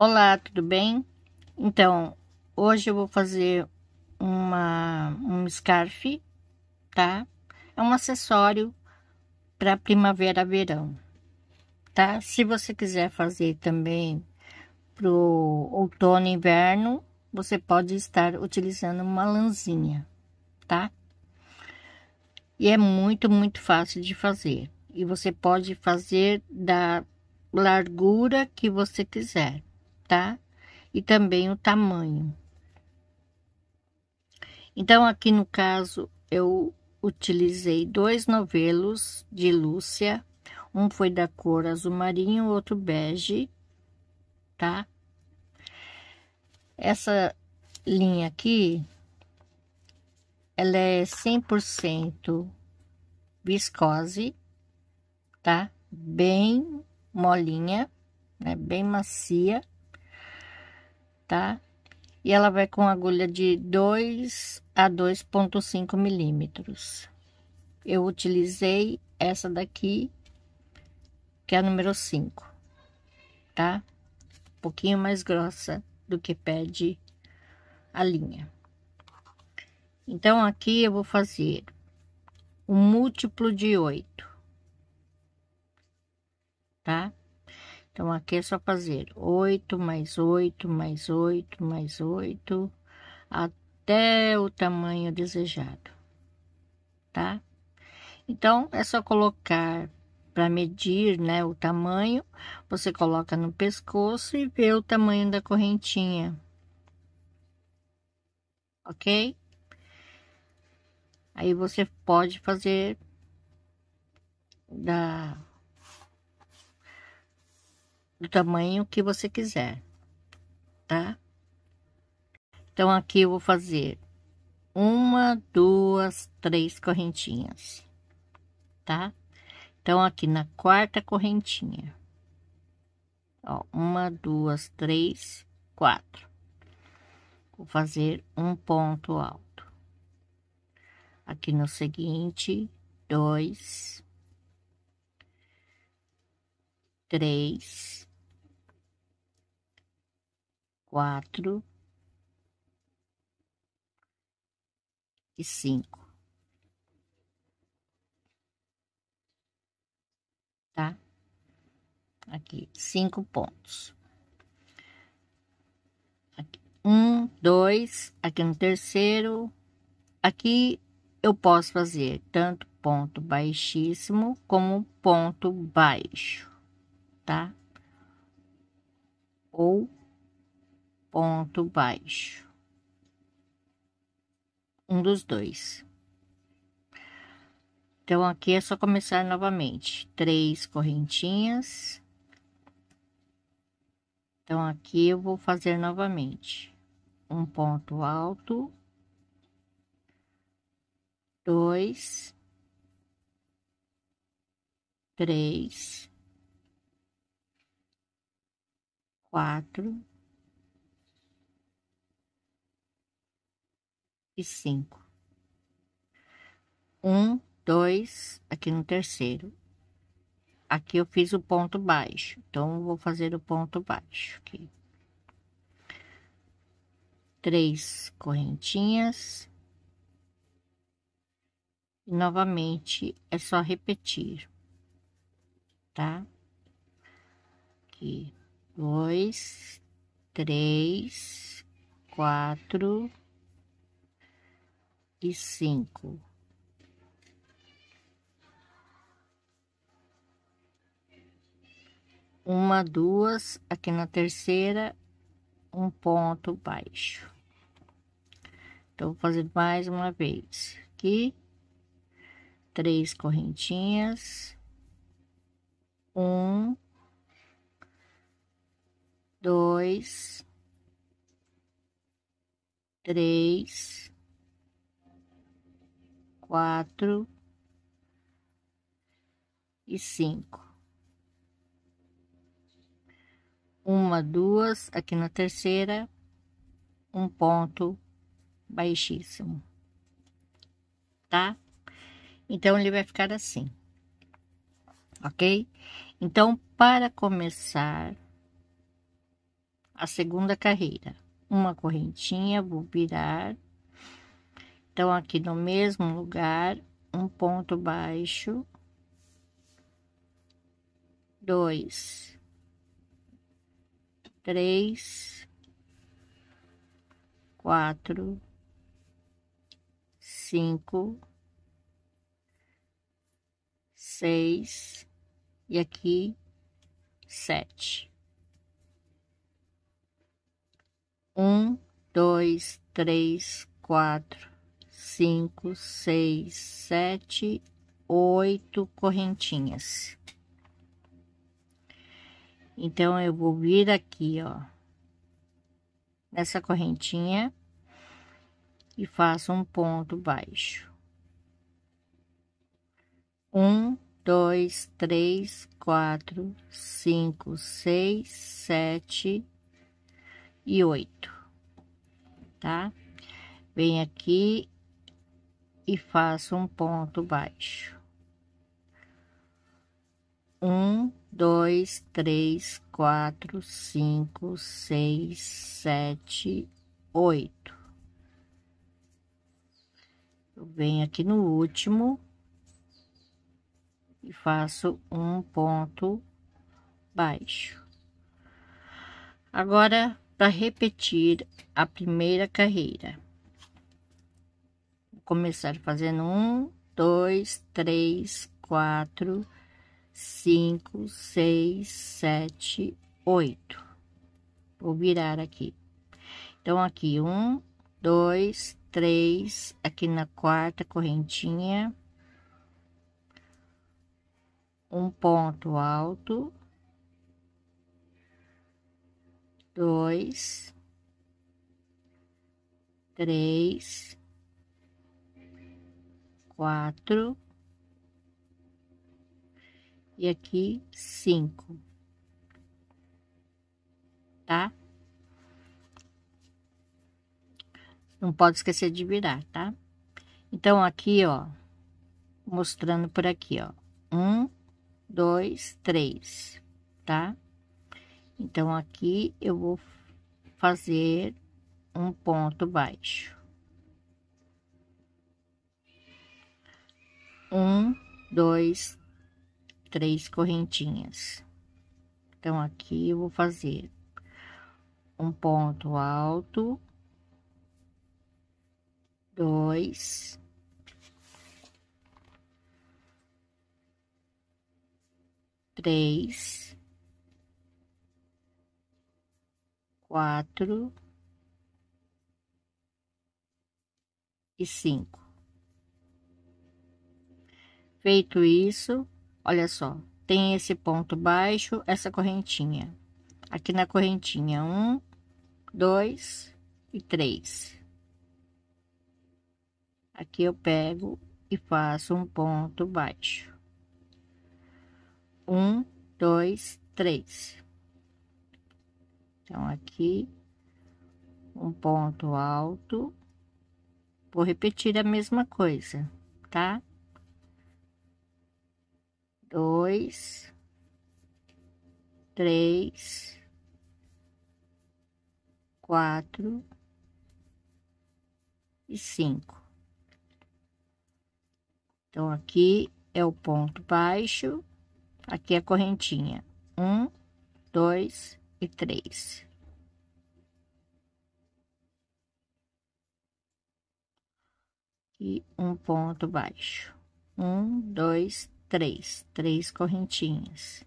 Olá, tudo bem? Então, hoje eu vou fazer uma, um scarf, tá? É um acessório para primavera, verão, tá? Se você quiser fazer também pro outono, inverno, você pode estar utilizando uma lãzinha, tá? E é muito, muito fácil de fazer. E você pode fazer da largura que você quiser tá? E também o tamanho. Então, aqui no caso, eu utilizei dois novelos de Lúcia. Um foi da cor azul marinho, outro bege, tá? Essa linha aqui, ela é 100% viscose, tá? Bem molinha, né? Bem macia tá? E ela vai com agulha de 2 a 2,5 milímetros. Eu utilizei essa daqui, que é a número 5, tá? Um pouquinho mais grossa do que pede a linha. Então, aqui eu vou fazer um múltiplo de 8, tá? Então, aqui é só fazer 8 mais 8 mais 8 mais 8 até o tamanho desejado, tá? Então, é só colocar para medir, né, o tamanho, você coloca no pescoço e vê o tamanho da correntinha. OK? Aí você pode fazer da do tamanho que você quiser, tá? Então, aqui eu vou fazer uma, duas, três correntinhas, tá? Então, aqui na quarta correntinha, ó, uma, duas, três, quatro. Vou fazer um ponto alto. Aqui no seguinte, dois, três, quatro e cinco, tá? Aqui, cinco pontos. Aqui, um, dois, aqui no terceiro, aqui eu posso fazer tanto ponto baixíssimo como ponto baixo, tá? Ou ponto baixo. Um dos dois. Então, aqui é só começar novamente. Três correntinhas. Então, aqui eu vou fazer novamente. Um ponto alto. Dois. Três. Quatro. e cinco. Um, dois, aqui no terceiro. Aqui eu fiz o ponto baixo, então vou fazer o ponto baixo aqui. Três correntinhas. E novamente é só repetir, tá? Aqui, dois, três, quatro, e cinco. Uma, duas, aqui na terceira, um ponto baixo. Então, vou fazer mais uma vez. Aqui, três correntinhas. Um, dois, três, quatro e cinco. Uma, duas, aqui na terceira, um ponto baixíssimo, tá? Então, ele vai ficar assim, ok? Então, para começar a segunda carreira, uma correntinha, vou virar então, aqui no mesmo lugar, um ponto baixo, dois, três, quatro, cinco, seis e aqui sete. Um, dois, três, quatro, cinco, seis, sete, oito correntinhas. Então, eu vou vir aqui, ó, nessa correntinha e faço um ponto baixo. Um, dois, três, quatro, cinco, seis, sete e oito, tá? Vem aqui e faço um ponto baixo. Um, dois, três, quatro, cinco, seis, sete, oito. Eu venho aqui no último e faço um ponto baixo. Agora, para repetir a primeira carreira começar fazendo um, dois, três, quatro, cinco, seis, sete, oito. Vou virar aqui. Então, aqui, um, dois, três, aqui na quarta correntinha, um ponto alto, dois, três, quatro e aqui cinco, tá? Não pode esquecer de virar, tá? Então, aqui, ó, mostrando por aqui, ó, um, dois, três, tá? Então, aqui eu vou fazer um ponto baixo. um, dois, três correntinhas. Então, aqui eu vou fazer um ponto alto, dois, três, quatro e cinco. Feito isso, olha só, tem esse ponto baixo, essa correntinha. Aqui na correntinha, um, dois e três. Aqui eu pego e faço um ponto baixo. Um, dois, três. Então, aqui, um ponto alto. Vou repetir a mesma coisa, tá? dois, três, quatro e cinco. Então, aqui é o ponto baixo, aqui é a correntinha. Um, dois e três. E um ponto baixo. Um, dois, três, três correntinhas.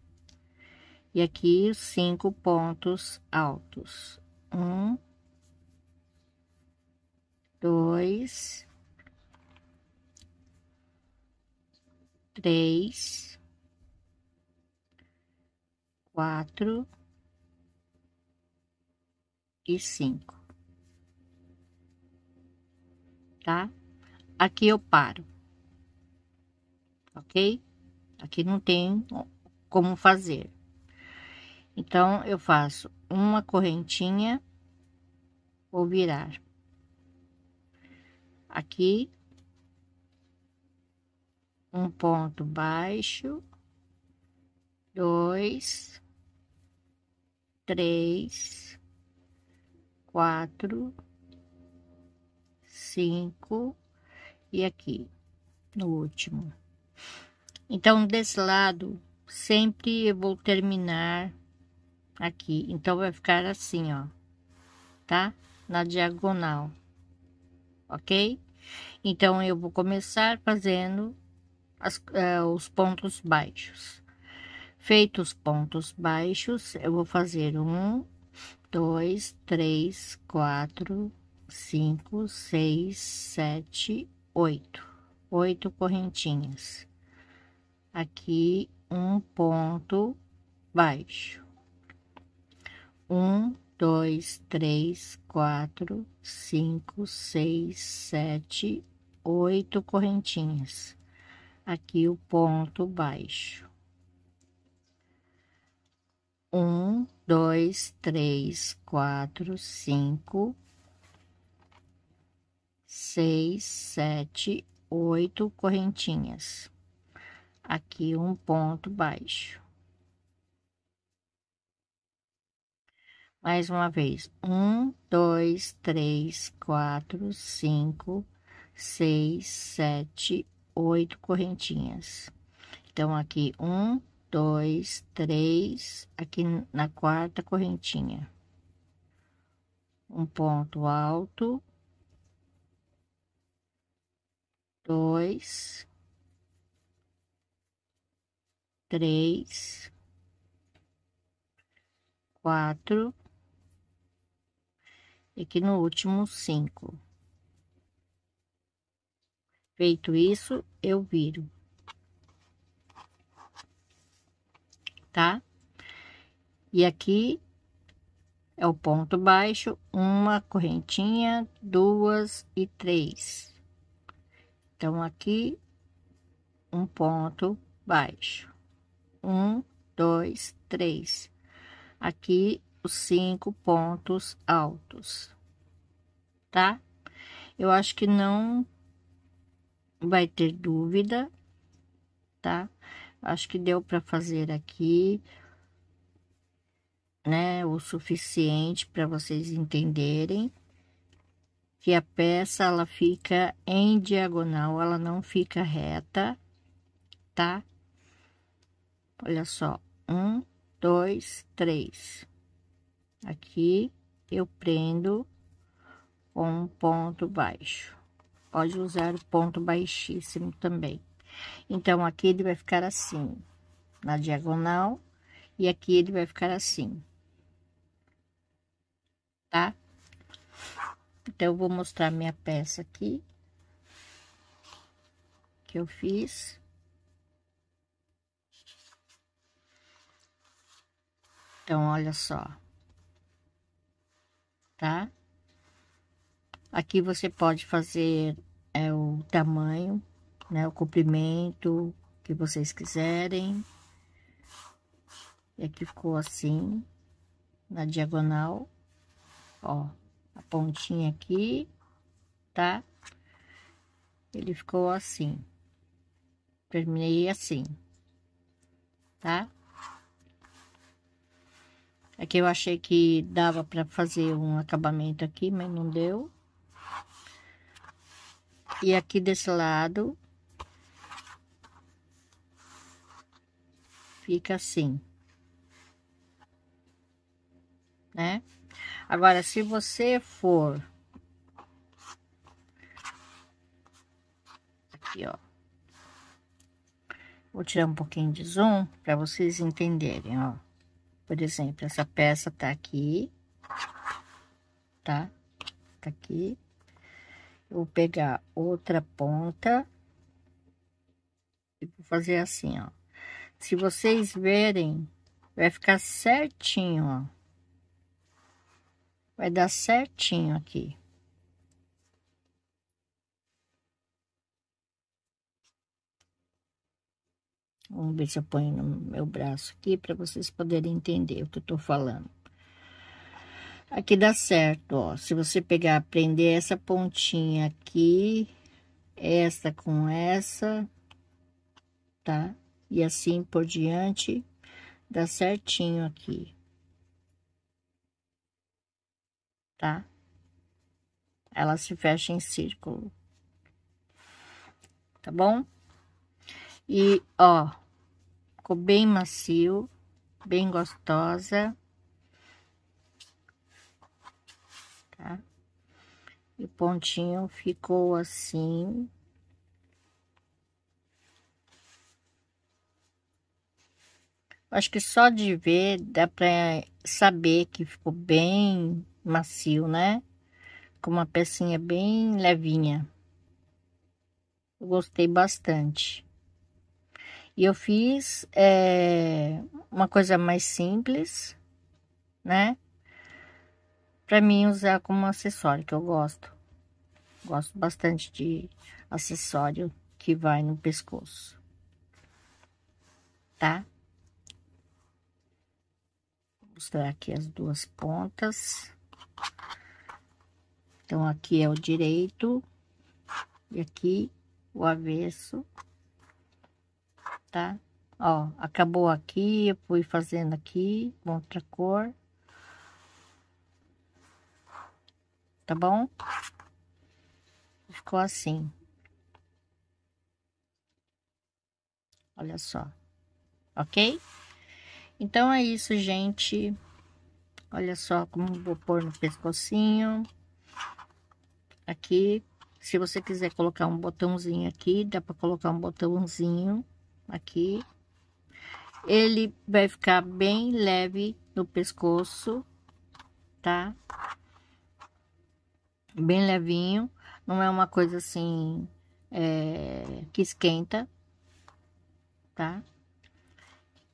E aqui cinco pontos altos. Um, dois, três, quatro e cinco. Tá? Aqui eu paro, ok? Aqui não tem como fazer. Então, eu faço uma correntinha, vou virar aqui, um ponto baixo, dois, três, quatro, cinco, e aqui no último. Então, desse lado, sempre eu vou terminar aqui. Então, vai ficar assim, ó, tá? Na diagonal, ok? Então, eu vou começar fazendo as, uh, os pontos baixos. Feitos os pontos baixos, eu vou fazer um, dois, três, quatro, cinco, seis, sete, oito. Oito correntinhas aqui um ponto baixo. Um, dois, três, quatro, cinco, seis, sete, oito correntinhas. Aqui o ponto baixo. Um, dois, três, quatro, cinco, seis, sete, oito correntinhas aqui um ponto baixo. Mais uma vez, um, dois, três, quatro, cinco, seis, sete, oito correntinhas. Então, aqui um, dois, três, aqui na quarta correntinha. Um ponto alto. Dois, três, quatro, e aqui no último cinco. Feito isso, eu viro. Tá? E aqui é o ponto baixo, uma correntinha, duas e três. Então, aqui, um ponto baixo. Um, dois, três. Aqui os cinco pontos altos, tá? Eu acho que não vai ter dúvida, tá? Acho que deu para fazer aqui, né? O suficiente para vocês entenderem que a peça ela fica em diagonal, ela não fica reta, tá? Olha só, um, dois, três. Aqui eu prendo com um ponto baixo. Pode usar o ponto baixíssimo também. Então, aqui ele vai ficar assim, na diagonal, e aqui ele vai ficar assim. Tá? Então, eu vou mostrar minha peça aqui, que eu fiz. Então, olha só. Tá? Aqui você pode fazer é, o tamanho, né? O comprimento que vocês quiserem. E aqui ficou assim, na diagonal. Ó, a pontinha aqui, tá? Ele ficou assim. Terminei assim, tá? É que eu achei que dava para fazer um acabamento aqui, mas não deu. E aqui desse lado, fica assim. Né? Agora, se você for aqui, ó. Vou tirar um pouquinho de zoom para vocês entenderem, ó. Por exemplo, essa peça tá aqui, tá? Tá aqui. Eu vou pegar outra ponta e vou fazer assim, ó. Se vocês verem, vai ficar certinho, ó. Vai dar certinho aqui. Vamos ver se eu ponho no meu braço aqui para vocês poderem entender o que eu tô falando. Aqui dá certo, ó. Se você pegar, prender essa pontinha aqui, esta com essa, tá? E assim por diante, dá certinho aqui. Tá? Ela se fecha em círculo. Tá bom? E, ó, Ficou bem macio, bem gostosa. Tá? E o pontinho ficou assim. Acho que só de ver dá pra saber que ficou bem macio, né? Com uma pecinha bem levinha. Eu gostei bastante. E eu fiz é, uma coisa mais simples, né? Pra mim usar como acessório, que eu gosto. Gosto bastante de acessório que vai no pescoço. Tá? Vou mostrar aqui as duas pontas. Então, aqui é o direito e aqui o avesso tá? Ó, acabou aqui, eu fui fazendo aqui, outra cor. Tá bom? Ficou assim. Olha só. Ok? Então, é isso, gente. Olha só como vou pôr no pescocinho. Aqui, se você quiser colocar um botãozinho aqui, dá para colocar um botãozinho aqui. Ele vai ficar bem leve no pescoço, tá? Bem levinho, não é uma coisa assim é, que esquenta, tá?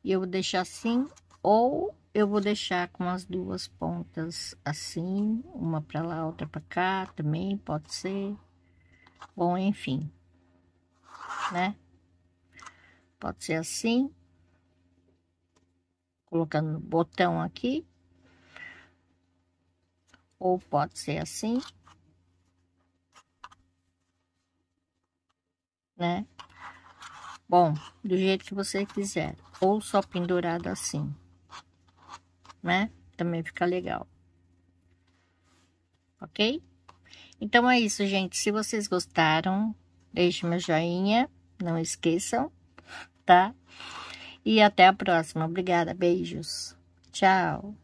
E eu vou deixar assim, ou eu vou deixar com as duas pontas assim, uma para lá, outra para cá, também pode ser. Bom, enfim, né? Pode ser assim. Colocando no botão aqui. Ou pode ser assim. Né? Bom, do jeito que você quiser. Ou só pendurado assim. Né? Também fica legal. Ok? Então é isso, gente. Se vocês gostaram, deixe meu joinha. Não esqueçam tá? E até a próxima. Obrigada, beijos. Tchau.